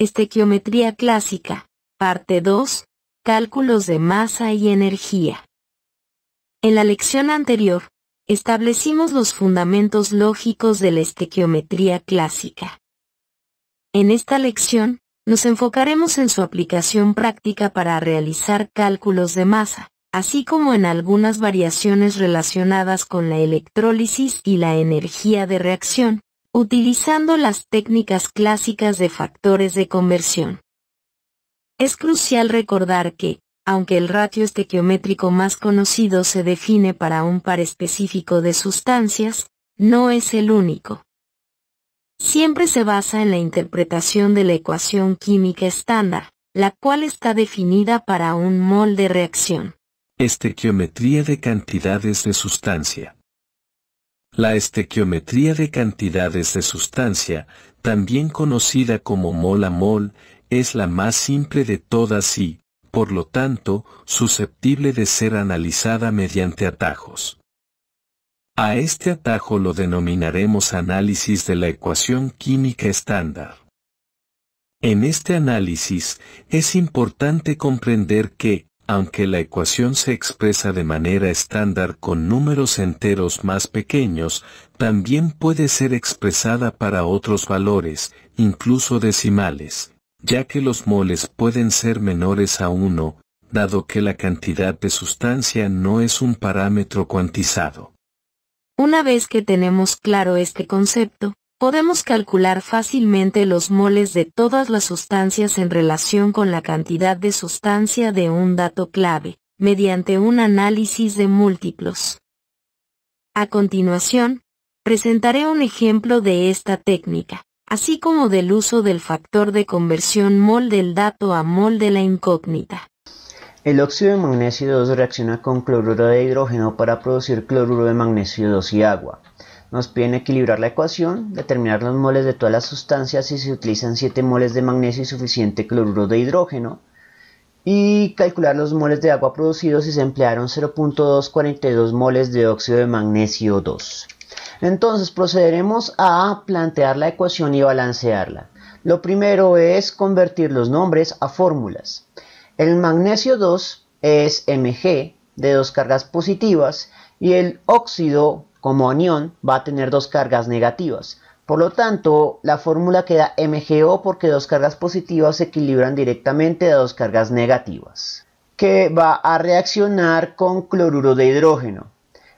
Estequiometría clásica. Parte 2. Cálculos de masa y energía. En la lección anterior, establecimos los fundamentos lógicos de la estequiometría clásica. En esta lección, nos enfocaremos en su aplicación práctica para realizar cálculos de masa, así como en algunas variaciones relacionadas con la electrólisis y la energía de reacción, utilizando las técnicas clásicas de factores de conversión. Es crucial recordar que, aunque el ratio estequiométrico más conocido se define para un par específico de sustancias, no es el único. Siempre se basa en la interpretación de la ecuación química estándar, la cual está definida para un mol de reacción. Estequiometría de cantidades de sustancia. La estequiometría de cantidades de sustancia, también conocida como mol a mol, es la más simple de todas y, por lo tanto, susceptible de ser analizada mediante atajos. A este atajo lo denominaremos análisis de la ecuación química estándar. En este análisis, es importante comprender que, aunque la ecuación se expresa de manera estándar con números enteros más pequeños, también puede ser expresada para otros valores, incluso decimales, ya que los moles pueden ser menores a 1, dado que la cantidad de sustancia no es un parámetro cuantizado. Una vez que tenemos claro este concepto, Podemos calcular fácilmente los moles de todas las sustancias en relación con la cantidad de sustancia de un dato clave, mediante un análisis de múltiplos. A continuación, presentaré un ejemplo de esta técnica, así como del uso del factor de conversión mol del dato a mol de la incógnita. El óxido de magnesio 2 reacciona con cloruro de hidrógeno para producir cloruro de magnesio 2 y agua. Nos piden equilibrar la ecuación, determinar los moles de todas las sustancias si se utilizan 7 moles de magnesio y suficiente cloruro de hidrógeno, y calcular los moles de agua producidos si se emplearon 0.242 moles de óxido de magnesio 2. Entonces procederemos a plantear la ecuación y balancearla. Lo primero es convertir los nombres a fórmulas. El magnesio 2 es Mg de dos cargas positivas y el óxido como anión va a tener dos cargas negativas. Por lo tanto, la fórmula queda MgO porque dos cargas positivas se equilibran directamente a dos cargas negativas, que va a reaccionar con cloruro de hidrógeno.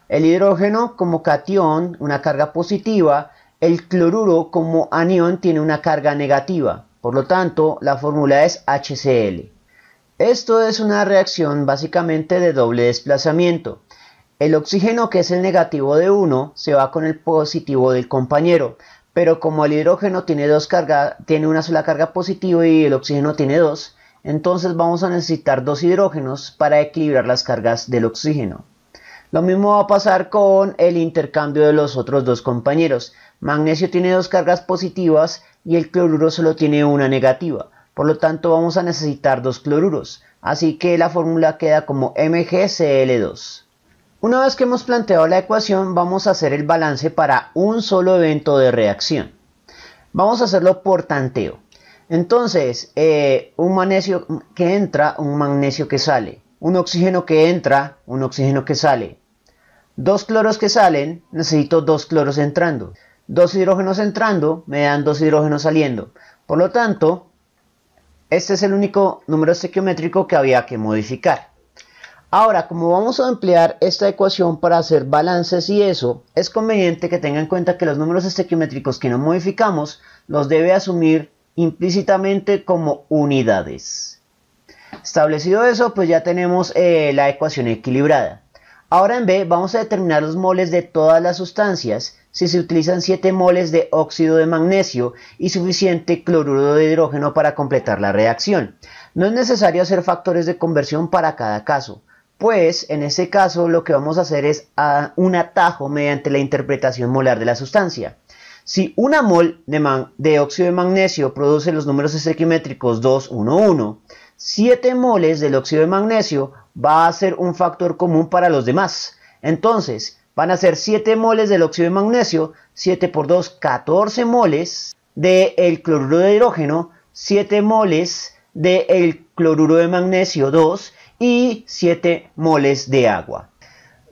El hidrógeno como cation, una carga positiva, el cloruro como anión tiene una carga negativa, por lo tanto la fórmula es HCl. Esto es una reacción básicamente de doble desplazamiento. El oxígeno que es el negativo de uno se va con el positivo del compañero, pero como el hidrógeno tiene, dos tiene una sola carga positiva y el oxígeno tiene dos, entonces vamos a necesitar dos hidrógenos para equilibrar las cargas del oxígeno. Lo mismo va a pasar con el intercambio de los otros dos compañeros. Magnesio tiene dos cargas positivas y el cloruro solo tiene una negativa. Por lo tanto vamos a necesitar dos cloruros. Así que la fórmula queda como MgCl2. Una vez que hemos planteado la ecuación, vamos a hacer el balance para un solo evento de reacción. Vamos a hacerlo por tanteo. Entonces, eh, un magnesio que entra, un magnesio que sale. Un oxígeno que entra, un oxígeno que sale. Dos cloros que salen, necesito dos cloros entrando. Dos hidrógenos entrando, me dan dos hidrógenos saliendo. Por lo tanto, este es el único número estequiométrico que había que modificar. Ahora, como vamos a emplear esta ecuación para hacer balances y eso, es conveniente que tenga en cuenta que los números estequiométricos que no modificamos los debe asumir implícitamente como unidades. Establecido eso, pues ya tenemos eh, la ecuación equilibrada. Ahora en B vamos a determinar los moles de todas las sustancias si se utilizan 7 moles de óxido de magnesio y suficiente cloruro de hidrógeno para completar la reacción. No es necesario hacer factores de conversión para cada caso. Pues en ese caso lo que vamos a hacer es ah, un atajo mediante la interpretación molar de la sustancia. Si una mol de, óxido de magnesio produce los números estequimétricos 2, 1, 1, 7 moles del óxido de magnesio va a ser un factor común para los demás. Entonces, van a ser 7 moles del óxido de magnesio, 7 por 2, 14 moles del cloruro de hidrógeno, 7 moles del cloruro de magnesio 2 y 7 moles de agua.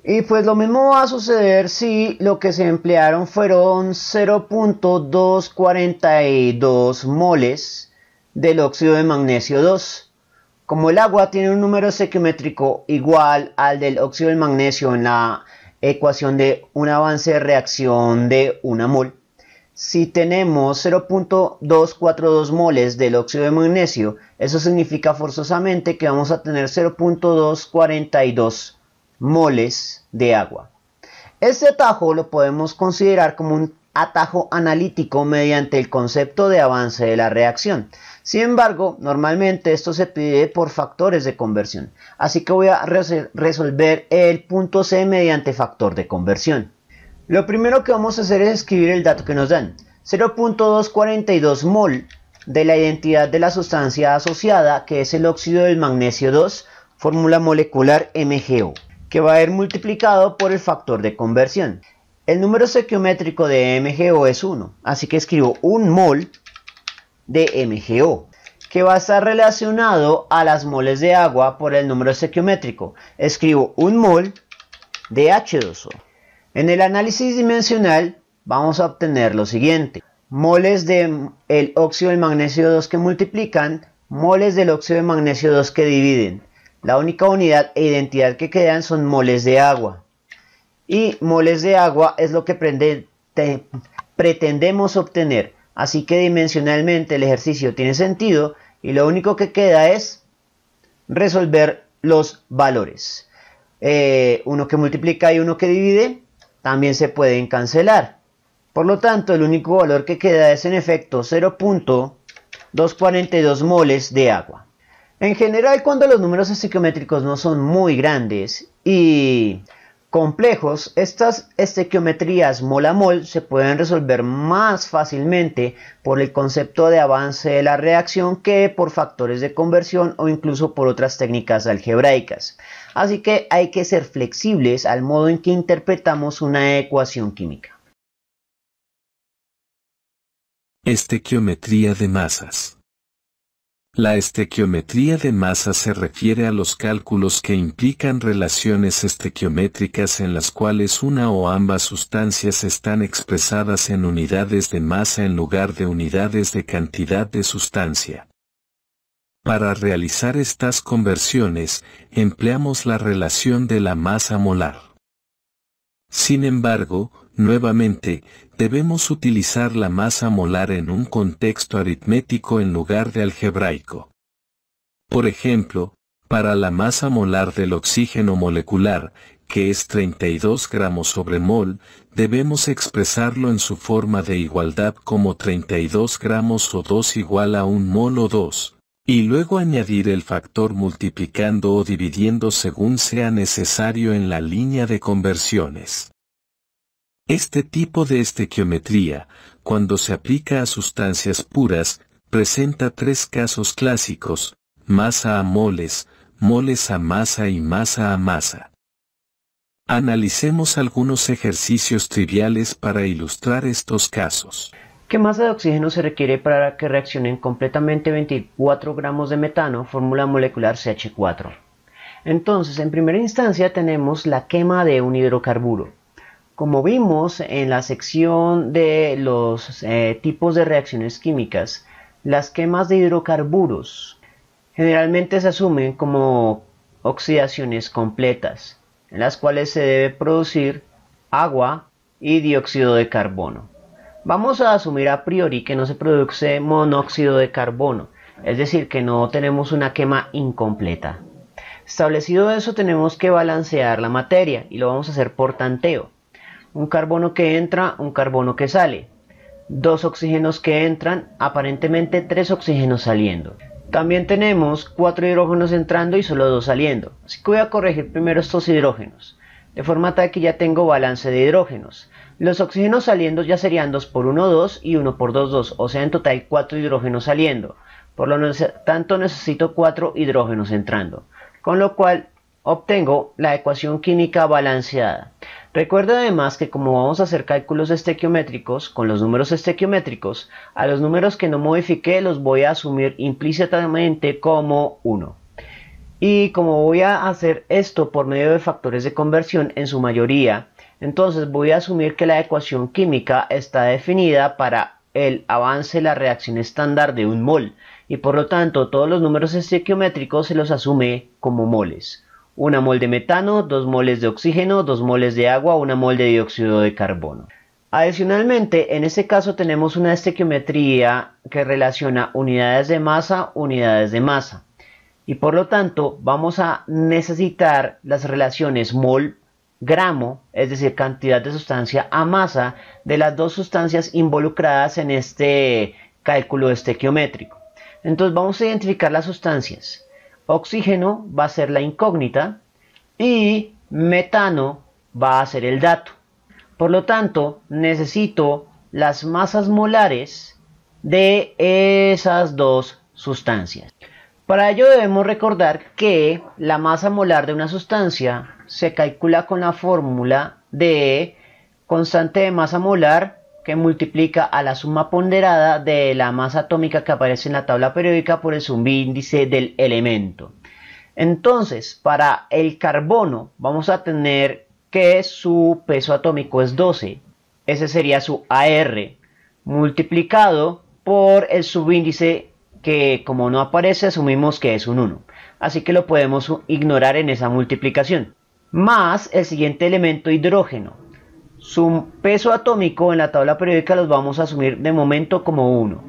Y pues lo mismo va a suceder si lo que se emplearon fueron 0.242 moles del óxido de magnesio 2. Como el agua tiene un número sequimétrico igual al del óxido de magnesio en la ecuación de un avance de reacción de 1 mol, si tenemos 0.242 moles del óxido de magnesio, eso significa forzosamente que vamos a tener 0.242 moles de agua. Este atajo lo podemos considerar como un atajo analítico mediante el concepto de avance de la reacción. Sin embargo, normalmente esto se pide por factores de conversión, así que voy a resolver el punto C mediante factor de conversión. Lo primero que vamos a hacer es escribir el dato que nos dan. 0.242 mol de la identidad de la sustancia asociada, que es el óxido del magnesio 2, fórmula molecular MgO, que va a ser multiplicado por el factor de conversión. El número sequiométrico de MgO es 1, así que escribo 1 mol de MgO, que va a estar relacionado a las moles de agua por el número sequiométrico Escribo 1 mol de H2O. En el análisis dimensional vamos a obtener lo siguiente. Moles del óxido de magnesio 2 que multiplican, moles del óxido de magnesio 2 que dividen. La única unidad e identidad que quedan son moles de agua. Y moles de agua es lo que pretendemos obtener. Así que dimensionalmente el ejercicio tiene sentido y lo único que queda es resolver los valores. Eh, uno que multiplica y uno que divide también se pueden cancelar. Por lo tanto, el único valor que queda es en efecto 0.242 moles de agua. En general, cuando los números psicométricos no son muy grandes y complejos, estas estequiometrías mol a mol se pueden resolver más fácilmente por el concepto de avance de la reacción que por factores de conversión o incluso por otras técnicas algebraicas. Así que hay que ser flexibles al modo en que interpretamos una ecuación química. Estequiometría de masas. La estequiometría de masa se refiere a los cálculos que implican relaciones estequiométricas en las cuales una o ambas sustancias están expresadas en unidades de masa en lugar de unidades de cantidad de sustancia. Para realizar estas conversiones, empleamos la relación de la masa molar. Sin embargo, nuevamente, debemos utilizar la masa molar en un contexto aritmético en lugar de algebraico. Por ejemplo, para la masa molar del oxígeno molecular, que es 32 gramos sobre mol, debemos expresarlo en su forma de igualdad como 32 gramos o 2 igual a 1 mol o 2, y luego añadir el factor multiplicando o dividiendo según sea necesario en la línea de conversiones. Este tipo de estequiometría, cuando se aplica a sustancias puras, presenta tres casos clásicos, masa a moles, moles a masa y masa a masa. Analicemos algunos ejercicios triviales para ilustrar estos casos. ¿Qué masa de oxígeno se requiere para que reaccionen completamente 24 gramos de metano, fórmula molecular CH4? Entonces, en primera instancia tenemos la quema de un hidrocarburo. Como vimos en la sección de los eh, tipos de reacciones químicas, las quemas de hidrocarburos generalmente se asumen como oxidaciones completas, en las cuales se debe producir agua y dióxido de carbono. Vamos a asumir a priori que no se produce monóxido de carbono, es decir, que no tenemos una quema incompleta. Establecido eso, tenemos que balancear la materia y lo vamos a hacer por tanteo un carbono que entra, un carbono que sale, dos oxígenos que entran, aparentemente tres oxígenos saliendo. También tenemos cuatro hidrógenos entrando y solo dos saliendo. Así que voy a corregir primero estos hidrógenos, de forma tal que ya tengo balance de hidrógenos. Los oxígenos saliendo ya serían 2 por 1, 2 y 1 por 2, 2, o sea en total cuatro hidrógenos saliendo. Por lo tanto necesito cuatro hidrógenos entrando, con lo cual obtengo la ecuación química balanceada. Recuerda además que como vamos a hacer cálculos estequiométricos con los números estequiométricos, a los números que no modifiqué los voy a asumir implícitamente como 1. Y como voy a hacer esto por medio de factores de conversión en su mayoría, entonces voy a asumir que la ecuación química está definida para el avance de la reacción estándar de un mol y por lo tanto todos los números estequiométricos se los asume como moles una mol de metano, dos moles de oxígeno, dos moles de agua, una mol de dióxido de carbono. Adicionalmente, en este caso tenemos una estequiometría que relaciona unidades de masa, unidades de masa. Y por lo tanto, vamos a necesitar las relaciones mol gramo, es decir, cantidad de sustancia a masa de las dos sustancias involucradas en este cálculo estequiométrico. Entonces vamos a identificar las sustancias. Oxígeno va a ser la incógnita y metano va a ser el dato. Por lo tanto, necesito las masas molares de esas dos sustancias. Para ello debemos recordar que la masa molar de una sustancia se calcula con la fórmula de constante de masa molar que multiplica a la suma ponderada de la masa atómica que aparece en la tabla periódica por el subíndice del elemento. Entonces, para el carbono vamos a tener que su peso atómico es 12. Ese sería su AR multiplicado por el subíndice que como no aparece asumimos que es un 1. Así que lo podemos ignorar en esa multiplicación. Más el siguiente elemento hidrógeno su peso atómico en la tabla periódica los vamos a asumir de momento como 1,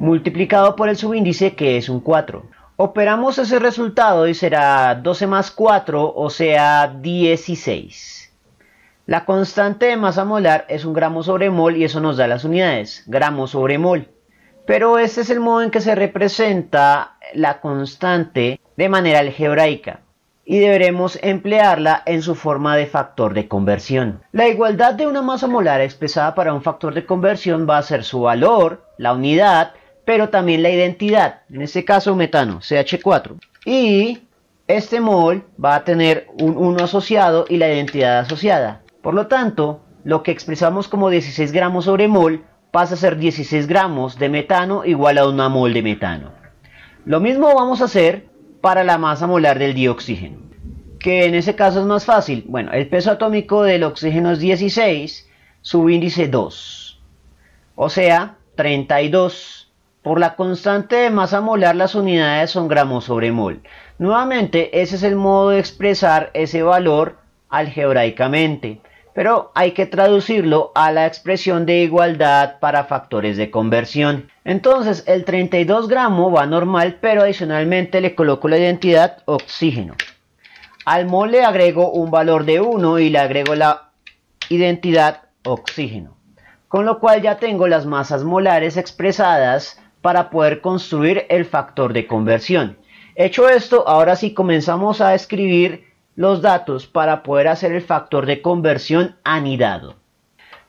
multiplicado por el subíndice que es un 4. Operamos ese resultado y será 12 más 4, o sea 16. La constante de masa molar es un gramo sobre mol y eso nos da las unidades, gramo sobre mol. Pero este es el modo en que se representa la constante de manera algebraica y deberemos emplearla en su forma de factor de conversión. La igualdad de una masa molar expresada para un factor de conversión va a ser su valor, la unidad, pero también la identidad, en este caso metano, CH4. Y este mol va a tener un 1 asociado y la identidad asociada. Por lo tanto, lo que expresamos como 16 gramos sobre mol pasa a ser 16 gramos de metano igual a una mol de metano. Lo mismo vamos a hacer para la masa molar del dioxígeno. Que en ese caso es más fácil. Bueno, el peso atómico del oxígeno es 16, subíndice índice 2. O sea, 32. Por la constante de masa molar las unidades son gramos sobre mol. Nuevamente, ese es el modo de expresar ese valor algebraicamente pero hay que traducirlo a la expresión de igualdad para factores de conversión. Entonces el 32 gramo va normal, pero adicionalmente le coloco la identidad oxígeno. Al mol le agrego un valor de 1 y le agrego la identidad oxígeno. Con lo cual ya tengo las masas molares expresadas para poder construir el factor de conversión. Hecho esto, ahora sí comenzamos a escribir los datos para poder hacer el factor de conversión anidado.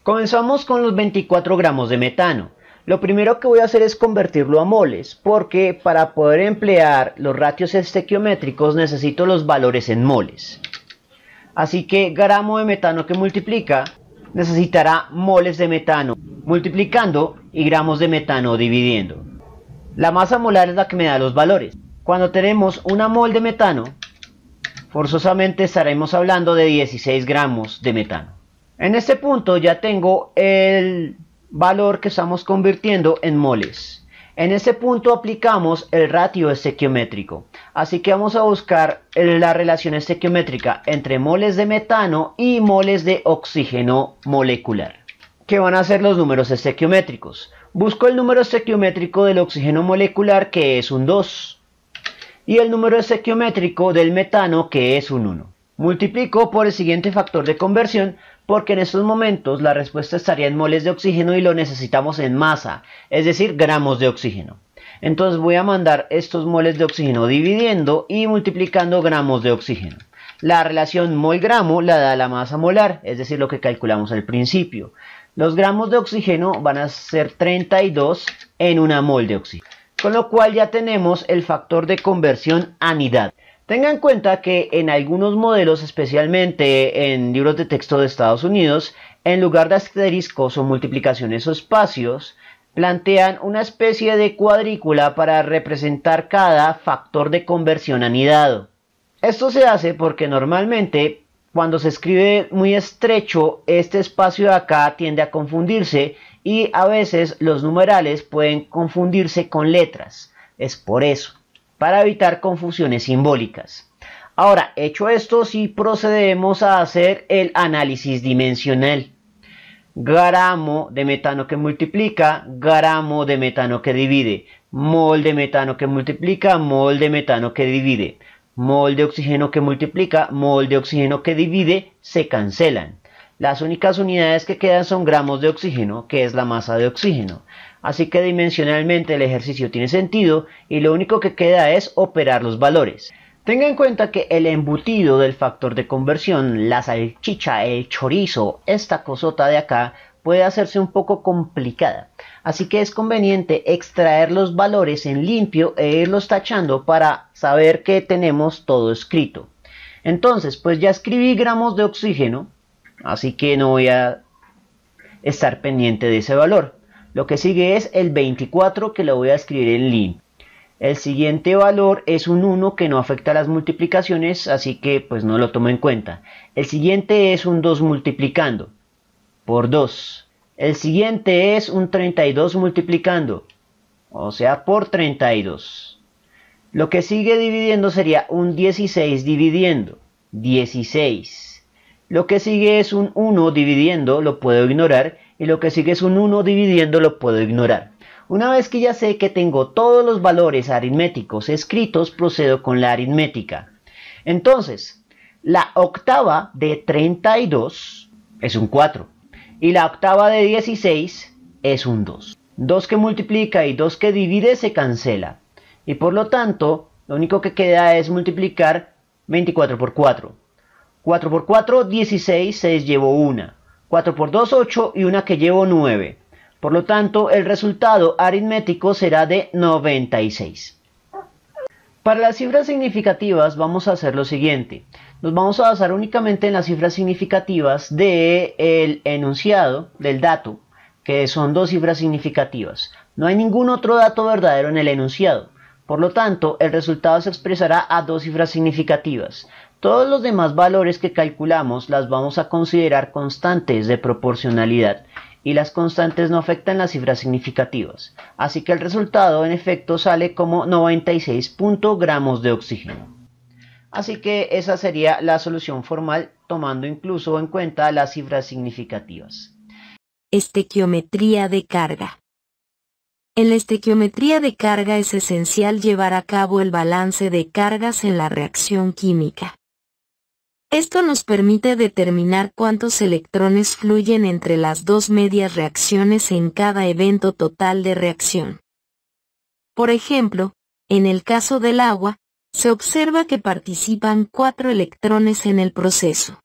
Comenzamos con los 24 gramos de metano. Lo primero que voy a hacer es convertirlo a moles, porque para poder emplear los ratios estequiométricos necesito los valores en moles. Así que gramo de metano que multiplica necesitará moles de metano multiplicando y gramos de metano dividiendo. La masa molar es la que me da los valores. Cuando tenemos una mol de metano, forzosamente estaremos hablando de 16 gramos de metano. En este punto ya tengo el valor que estamos convirtiendo en moles. En este punto aplicamos el ratio estequiométrico. Así que vamos a buscar la relación estequiométrica entre moles de metano y moles de oxígeno molecular. ¿Qué van a ser los números estequiométricos? Busco el número estequiométrico del oxígeno molecular que es un 2 y el número estequiométrico del metano que es un 1. Multiplico por el siguiente factor de conversión porque en estos momentos la respuesta estaría en moles de oxígeno y lo necesitamos en masa, es decir, gramos de oxígeno. Entonces voy a mandar estos moles de oxígeno dividiendo y multiplicando gramos de oxígeno. La relación mol-gramo la da la masa molar, es decir, lo que calculamos al principio. Los gramos de oxígeno van a ser 32 en una mol de oxígeno con lo cual ya tenemos el factor de conversión anidad. Tenga en cuenta que en algunos modelos, especialmente en libros de texto de Estados Unidos, en lugar de asteriscos o multiplicaciones o espacios, plantean una especie de cuadrícula para representar cada factor de conversión anidado. Esto se hace porque normalmente cuando se escribe muy estrecho, este espacio de acá tiende a confundirse y a veces los numerales pueden confundirse con letras. Es por eso, para evitar confusiones simbólicas. Ahora, hecho esto, si procedemos a hacer el análisis dimensional. Gramo de metano que multiplica, gramo de metano que divide, mol de metano que multiplica, mol de metano que divide, mol de oxígeno que multiplica, mol de oxígeno que divide, se cancelan. Las únicas unidades que quedan son gramos de oxígeno, que es la masa de oxígeno. Así que dimensionalmente el ejercicio tiene sentido y lo único que queda es operar los valores. Tenga en cuenta que el embutido del factor de conversión, la salchicha, el chorizo, esta cosota de acá, puede hacerse un poco complicada. Así que es conveniente extraer los valores en limpio e irlos tachando para saber que tenemos todo escrito. Entonces, pues ya escribí gramos de oxígeno, Así que no voy a estar pendiente de ese valor. Lo que sigue es el 24 que lo voy a escribir en lin. El siguiente valor es un 1 que no afecta a las multiplicaciones, así que pues no lo tomo en cuenta. El siguiente es un 2 multiplicando por 2. El siguiente es un 32 multiplicando, o sea, por 32. Lo que sigue dividiendo sería un 16 dividiendo, 16. Lo que sigue es un 1 dividiendo, lo puedo ignorar. Y lo que sigue es un 1 dividiendo, lo puedo ignorar. Una vez que ya sé que tengo todos los valores aritméticos escritos, procedo con la aritmética. Entonces, la octava de 32 es un 4. Y la octava de 16 es un 2. 2 que multiplica y 2 que divide se cancela. Y por lo tanto, lo único que queda es multiplicar 24 por 4. 4 por 4, 16, 6 llevo 1. 4 por 2, 8 y una que llevo 9. Por lo tanto, el resultado aritmético será de 96. Para las cifras significativas vamos a hacer lo siguiente. Nos vamos a basar únicamente en las cifras significativas del el enunciado, del dato, que son dos cifras significativas. No hay ningún otro dato verdadero en el enunciado. Por lo tanto, el resultado se expresará a dos cifras significativas. Todos los demás valores que calculamos las vamos a considerar constantes de proporcionalidad y las constantes no afectan las cifras significativas, así que el resultado en efecto sale como 96. gramos de oxígeno. Así que esa sería la solución formal tomando incluso en cuenta las cifras significativas. Estequiometría de carga. En la estequiometría de carga es esencial llevar a cabo el balance de cargas en la reacción química. Esto nos permite determinar cuántos electrones fluyen entre las dos medias reacciones en cada evento total de reacción. Por ejemplo, en el caso del agua, se observa que participan cuatro electrones en el proceso.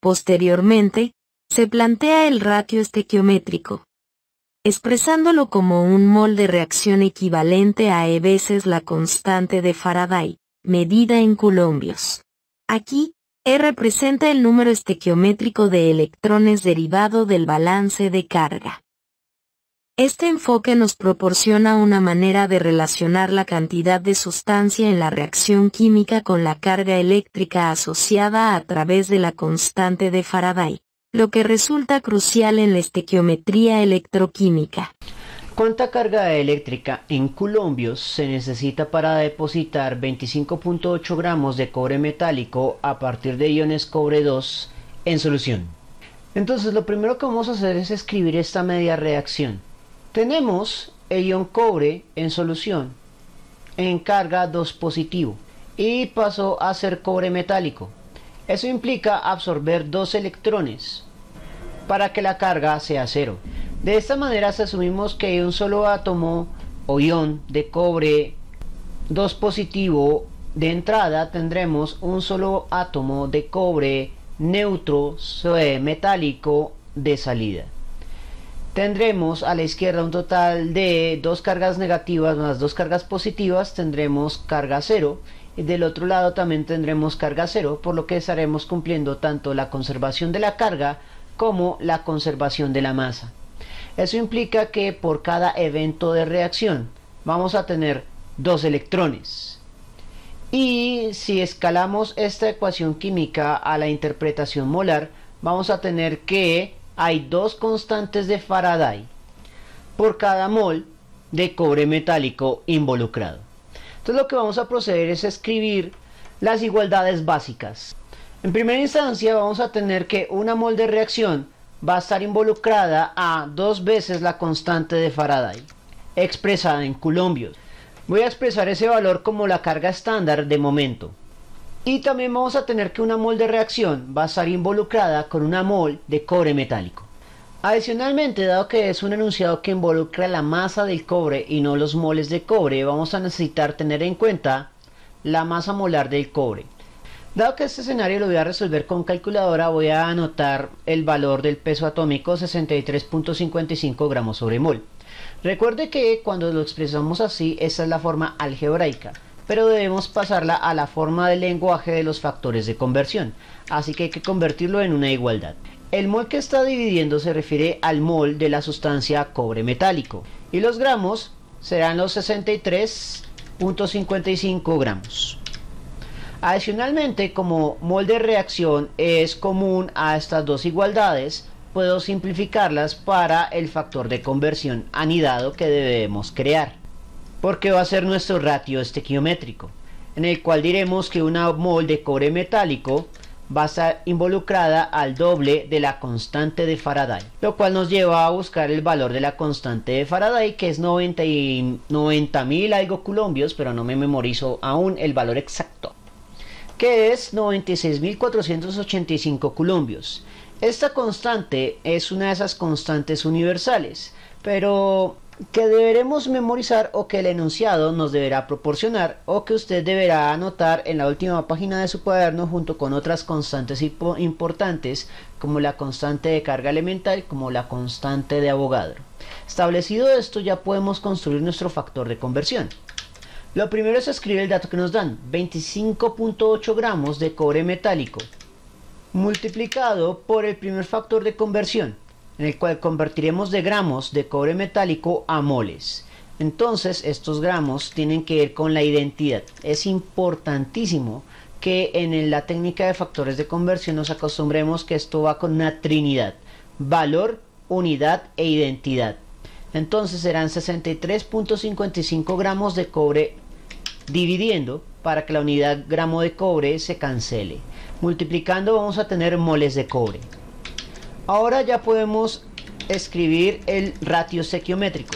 Posteriormente, se plantea el ratio estequiométrico, expresándolo como un mol de reacción equivalente a E veces la constante de Faraday, medida en Coulombios. Aquí, E representa el número estequiométrico de electrones derivado del balance de carga. Este enfoque nos proporciona una manera de relacionar la cantidad de sustancia en la reacción química con la carga eléctrica asociada a través de la constante de Faraday, lo que resulta crucial en la estequiometría electroquímica. ¿Cuánta carga eléctrica en colombios se necesita para depositar 25.8 gramos de cobre metálico a partir de iones cobre 2 en solución? Entonces lo primero que vamos a hacer es escribir esta media reacción. Tenemos el ion cobre en solución en carga 2 positivo y pasó a ser cobre metálico. Eso implica absorber dos electrones para que la carga sea cero. De esta manera, si asumimos que un solo átomo o ion de cobre 2 positivo de entrada, tendremos un solo átomo de cobre neutro eh, metálico de salida. Tendremos a la izquierda un total de dos cargas negativas más dos cargas positivas, tendremos carga cero. Y del otro lado también tendremos carga cero, por lo que estaremos cumpliendo tanto la conservación de la carga como la conservación de la masa. Eso implica que por cada evento de reacción vamos a tener dos electrones. Y si escalamos esta ecuación química a la interpretación molar, vamos a tener que hay dos constantes de Faraday por cada mol de cobre metálico involucrado. Entonces lo que vamos a proceder es escribir las igualdades básicas. En primera instancia vamos a tener que una mol de reacción va a estar involucrada a dos veces la constante de Faraday, expresada en Coulombios. Voy a expresar ese valor como la carga estándar de momento. Y también vamos a tener que una mol de reacción va a estar involucrada con una mol de cobre metálico. Adicionalmente, dado que es un enunciado que involucra la masa del cobre y no los moles de cobre, vamos a necesitar tener en cuenta la masa molar del cobre. Dado que este escenario lo voy a resolver con calculadora, voy a anotar el valor del peso atómico 63.55 gramos sobre mol. Recuerde que cuando lo expresamos así, esta es la forma algebraica, pero debemos pasarla a la forma del lenguaje de los factores de conversión, así que hay que convertirlo en una igualdad. El mol que está dividiendo se refiere al mol de la sustancia cobre metálico, y los gramos serán los 63.55 gramos. Adicionalmente, como mol de reacción es común a estas dos igualdades, puedo simplificarlas para el factor de conversión anidado que debemos crear, porque va a ser nuestro ratio estequiométrico, en el cual diremos que una mol de cobre metálico va a estar involucrada al doble de la constante de Faraday, lo cual nos lleva a buscar el valor de la constante de Faraday, que es 90 algo colombios, pero no me memorizo aún el valor exacto que es 96.485 colombios. Esta constante es una de esas constantes universales, pero que deberemos memorizar o que el enunciado nos deberá proporcionar o que usted deberá anotar en la última página de su cuaderno junto con otras constantes importantes como la constante de carga elemental como la constante de abogado. Establecido esto ya podemos construir nuestro factor de conversión. Lo primero es escribir el dato que nos dan, 25.8 gramos de cobre metálico, multiplicado por el primer factor de conversión, en el cual convertiremos de gramos de cobre metálico a moles. Entonces estos gramos tienen que ir con la identidad. Es importantísimo que en la técnica de factores de conversión nos acostumbremos que esto va con una trinidad. Valor, unidad e identidad. Entonces serán 63.55 gramos de cobre dividiendo para que la unidad gramo de cobre se cancele. Multiplicando vamos a tener moles de cobre. Ahora ya podemos escribir el ratio sequiométrico.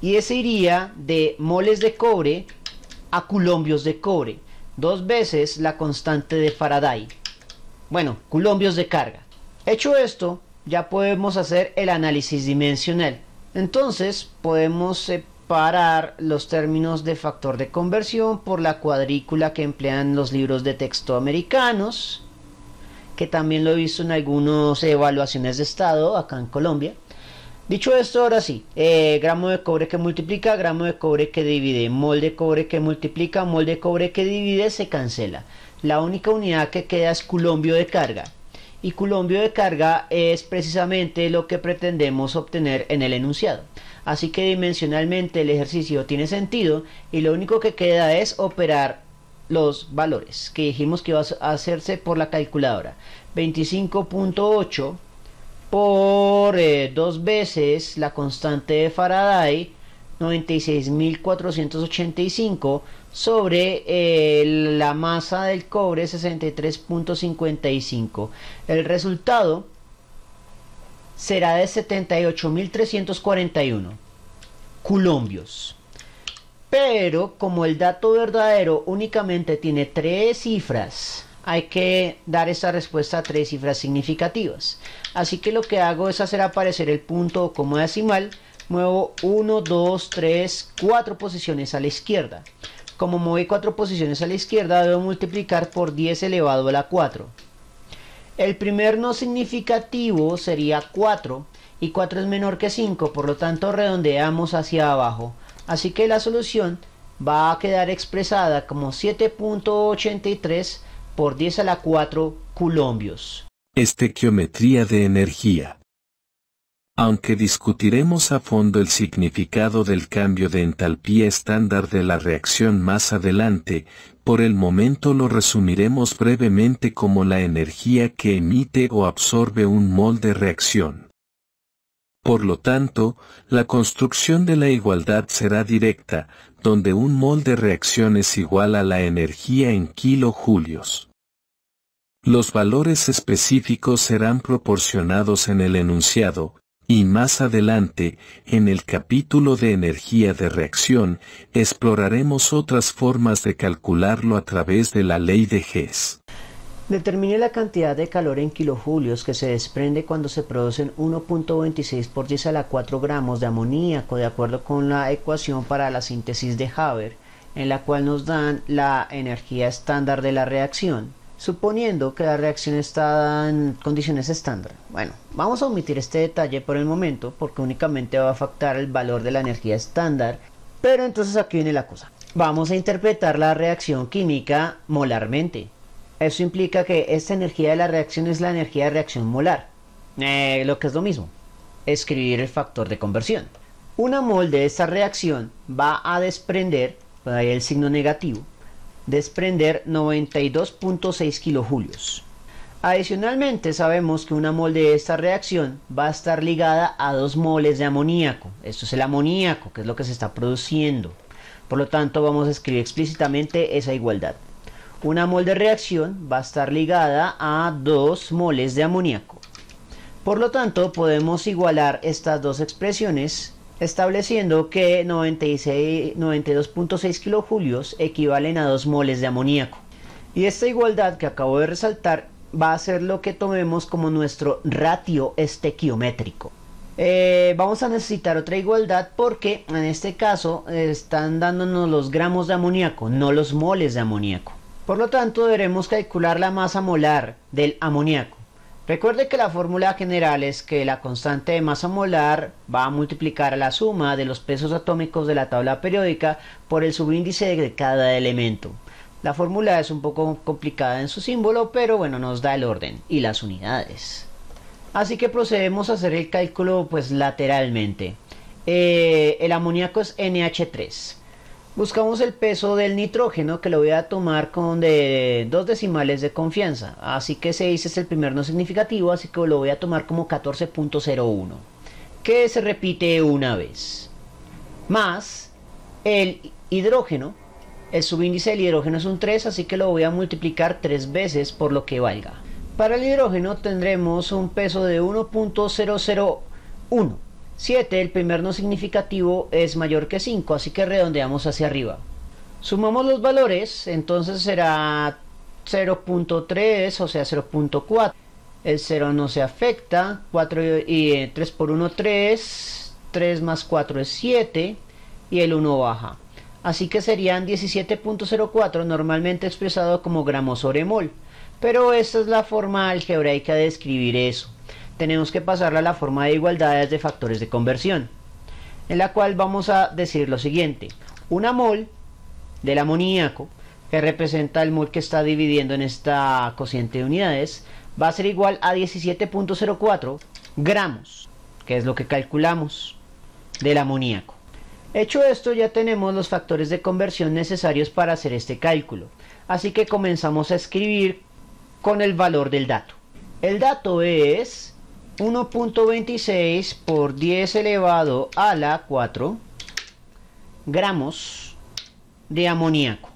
Y ese iría de moles de cobre a colombios de cobre. Dos veces la constante de Faraday. Bueno, colombios de carga. Hecho esto, ya podemos hacer el análisis dimensional. Entonces podemos separar los términos de factor de conversión por la cuadrícula que emplean los libros de texto americanos, que también lo he visto en algunas evaluaciones de estado acá en Colombia. Dicho esto, ahora sí, eh, gramo de cobre que multiplica, gramo de cobre que divide, mol de cobre que multiplica, mol de cobre que divide, se cancela. La única unidad que queda es colombio de carga y colombio de carga es precisamente lo que pretendemos obtener en el enunciado. Así que dimensionalmente el ejercicio tiene sentido y lo único que queda es operar los valores que dijimos que iba a hacerse por la calculadora. 25.8 por eh, dos veces la constante de Faraday 96.485 sobre eh, la masa del cobre 63.55. El resultado será de 78.341 colombios Pero como el dato verdadero únicamente tiene tres cifras, hay que dar esta respuesta a tres cifras significativas. Así que lo que hago es hacer aparecer el punto como decimal muevo 1, 2, 3, 4 posiciones a la izquierda. Como mueve 4 posiciones a la izquierda, debo multiplicar por 10 elevado a la 4. El primer no significativo sería 4 y 4 es menor que 5, por lo tanto redondeamos hacia abajo. Así que la solución va a quedar expresada como 7.83 por 10 a la 4 colombios. Estequiometría de energía aunque discutiremos a fondo el significado del cambio de entalpía estándar de la reacción más adelante, por el momento lo resumiremos brevemente como la energía que emite o absorbe un mol de reacción. Por lo tanto, la construcción de la igualdad será directa, donde un mol de reacción es igual a la energía en kilojulios. Los valores específicos serán proporcionados en el enunciado, y más adelante, en el capítulo de energía de reacción, exploraremos otras formas de calcularlo a través de la ley de Hess. Determine la cantidad de calor en kilojulios que se desprende cuando se producen 1.26 por 10 a la 4 gramos de amoníaco de acuerdo con la ecuación para la síntesis de Haber, en la cual nos dan la energía estándar de la reacción suponiendo que la reacción está en condiciones estándar. Bueno, vamos a omitir este detalle por el momento porque únicamente va a afectar el valor de la energía estándar, pero entonces aquí viene la cosa. Vamos a interpretar la reacción química molarmente. Eso implica que esta energía de la reacción es la energía de reacción molar, eh, lo que es lo mismo, escribir el factor de conversión. Una mol de esta reacción va a desprender, por ahí el signo negativo, desprender 92.6 kilojulios. Adicionalmente sabemos que una mol de esta reacción va a estar ligada a dos moles de amoníaco. Esto es el amoníaco, que es lo que se está produciendo. Por lo tanto vamos a escribir explícitamente esa igualdad. Una mol de reacción va a estar ligada a dos moles de amoníaco. Por lo tanto podemos igualar estas dos expresiones estableciendo que 92.6 kilojulios equivalen a 2 moles de amoníaco. Y esta igualdad que acabo de resaltar va a ser lo que tomemos como nuestro ratio estequiométrico. Eh, vamos a necesitar otra igualdad porque en este caso están dándonos los gramos de amoníaco, no los moles de amoníaco. Por lo tanto, deberemos calcular la masa molar del amoníaco. Recuerde que la fórmula general es que la constante de masa molar va a multiplicar la suma de los pesos atómicos de la tabla periódica por el subíndice de cada elemento. La fórmula es un poco complicada en su símbolo, pero bueno, nos da el orden y las unidades. Así que procedemos a hacer el cálculo pues lateralmente. Eh, el amoníaco es NH3. Buscamos el peso del nitrógeno que lo voy a tomar con de dos decimales de confianza. Así que 6 es el primer no significativo, así que lo voy a tomar como 14.01. Que se repite una vez. Más el hidrógeno. El subíndice del hidrógeno es un 3, así que lo voy a multiplicar tres veces por lo que valga. Para el hidrógeno tendremos un peso de 1.001 7, el primer no significativo es mayor que 5, así que redondeamos hacia arriba. Sumamos los valores, entonces será 0.3, o sea 0.4. El 0 no se afecta, 4 y 3 eh, por 1 3, 3 más 4 es 7 y el 1 baja. Así que serían 17.04 normalmente expresado como gramos sobre mol. Pero esta es la forma algebraica de escribir eso tenemos que pasarla a la forma de igualdades de factores de conversión, en la cual vamos a decir lo siguiente, una mol del amoníaco, que representa el mol que está dividiendo en esta cociente de unidades, va a ser igual a 17.04 gramos, que es lo que calculamos del amoníaco. Hecho esto, ya tenemos los factores de conversión necesarios para hacer este cálculo, así que comenzamos a escribir con el valor del dato. El dato es 1.26 por 10 elevado a la 4 gramos de amoníaco.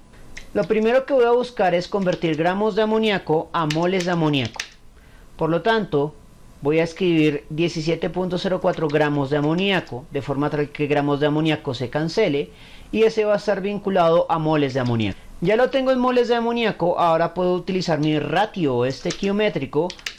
Lo primero que voy a buscar es convertir gramos de amoníaco a moles de amoníaco. Por lo tanto, voy a escribir 17.04 gramos de amoníaco, de forma tal que gramos de amoníaco se cancele y ese va a estar vinculado a moles de amoníaco. Ya lo tengo en moles de amoníaco, ahora puedo utilizar mi ratio, este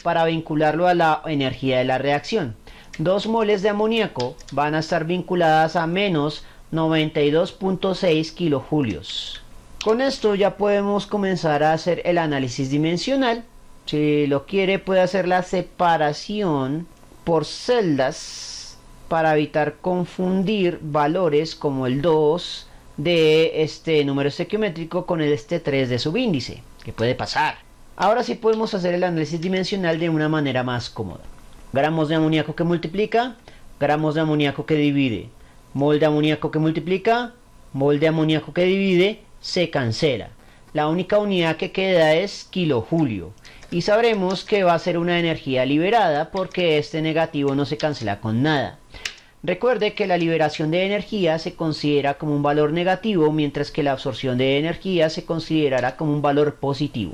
para vincularlo a la energía de la reacción. Dos moles de amoníaco van a estar vinculadas a menos 92.6 kilojulios. Con esto ya podemos comenzar a hacer el análisis dimensional. Si lo quiere puede hacer la separación por celdas para evitar confundir valores como el 2, de este número estequiométrico con el este 3 de subíndice, que puede pasar. Ahora sí podemos hacer el análisis dimensional de una manera más cómoda. Gramos de amoníaco que multiplica, gramos de amoníaco que divide, mol de amoníaco que multiplica, mol de amoníaco que divide, se cancela. La única unidad que queda es kilojulio. Y sabremos que va a ser una energía liberada porque este negativo no se cancela con nada. Recuerde que la liberación de energía se considera como un valor negativo, mientras que la absorción de energía se considerará como un valor positivo.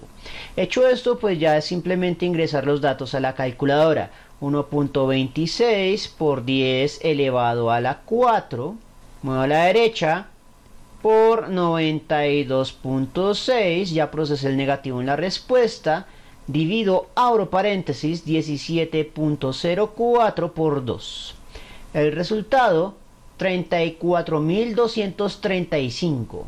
Hecho esto, pues ya es simplemente ingresar los datos a la calculadora. 1.26 por 10 elevado a la 4, muevo a la derecha, por 92.6, ya procesé el negativo en la respuesta, divido, abro paréntesis, 17.04 por 2. El resultado, 34.235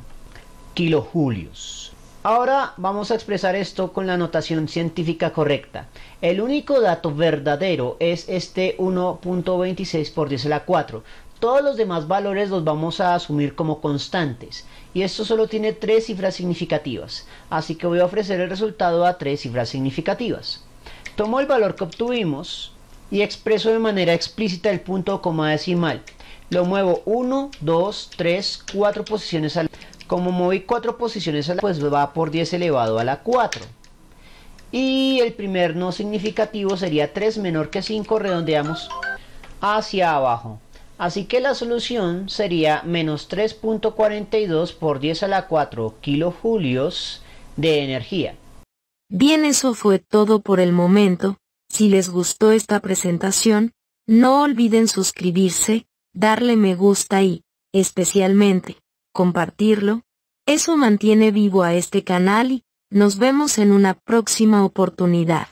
kilojulios. Ahora vamos a expresar esto con la notación científica correcta. El único dato verdadero es este 1.26 por 10 a la 4. Todos los demás valores los vamos a asumir como constantes. Y esto solo tiene tres cifras significativas. Así que voy a ofrecer el resultado a tres cifras significativas. Tomo el valor que obtuvimos, y expreso de manera explícita el punto coma decimal. Lo muevo 1, 2, 3, 4 posiciones al... Como moví 4 posiciones al... pues va por 10 elevado a la 4. Y el primer no significativo sería 3 menor que 5, redondeamos hacia abajo. Así que la solución sería menos 3.42 por 10 a la 4 kilojulios de energía. Bien, eso fue todo por el momento. Si les gustó esta presentación, no olviden suscribirse, darle me gusta y, especialmente, compartirlo. Eso mantiene vivo a este canal y, nos vemos en una próxima oportunidad.